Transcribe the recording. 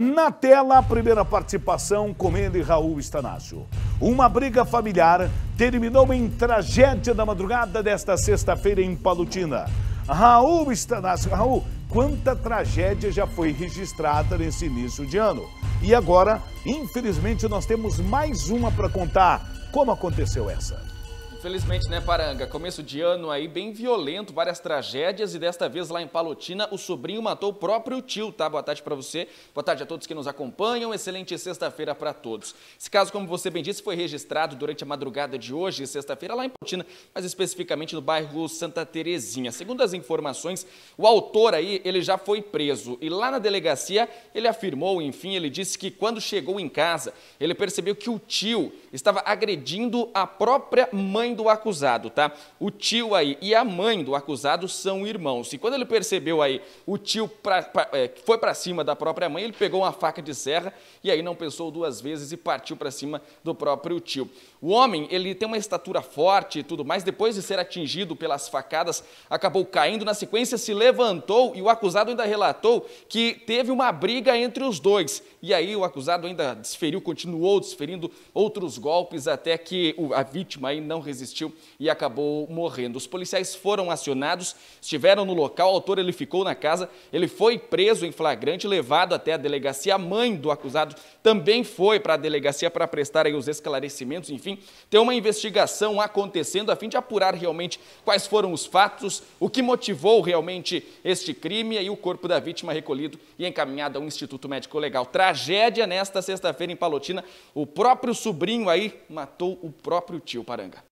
Na tela, a primeira participação, Comenda e Raul Estanásio. Uma briga familiar terminou em tragédia da madrugada desta sexta-feira em Palutina. Raul Estanásio, Raul, quanta tragédia já foi registrada nesse início de ano. E agora, infelizmente, nós temos mais uma para contar. Como aconteceu essa? Felizmente, né, Paranga? Começo de ano aí bem violento, várias tragédias e desta vez lá em Palotina o sobrinho matou o próprio tio, tá? Boa tarde para você, boa tarde a todos que nos acompanham, excelente sexta-feira para todos. Esse caso, como você bem disse, foi registrado durante a madrugada de hoje, sexta-feira, lá em Palotina, mas especificamente no bairro Santa Terezinha. Segundo as informações, o autor aí, ele já foi preso e lá na delegacia ele afirmou, enfim, ele disse que quando chegou em casa, ele percebeu que o tio estava agredindo a própria mãe mãe do acusado, tá? O tio aí e a mãe do acusado são irmãos. E quando ele percebeu aí, o tio pra, pra, é, foi para cima da própria mãe, ele pegou uma faca de serra e aí não pensou duas vezes e partiu para cima do próprio tio. O homem, ele tem uma estatura forte e tudo mais, depois de ser atingido pelas facadas, acabou caindo na sequência, se levantou e o acusado ainda relatou que teve uma briga entre os dois. E aí o acusado ainda desferiu, continuou desferindo outros golpes até que a vítima aí não resistiu resistiu e acabou morrendo. Os policiais foram acionados, estiveram no local, o autor ele ficou na casa, ele foi preso em flagrante, levado até a delegacia. A mãe do acusado também foi para a delegacia para prestar os esclarecimentos, enfim, tem uma investigação acontecendo a fim de apurar realmente quais foram os fatos, o que motivou realmente este crime e o corpo da vítima recolhido e encaminhado ao Instituto Médico Legal. Tragédia nesta sexta-feira em Palotina. O próprio sobrinho aí matou o próprio tio Paranga.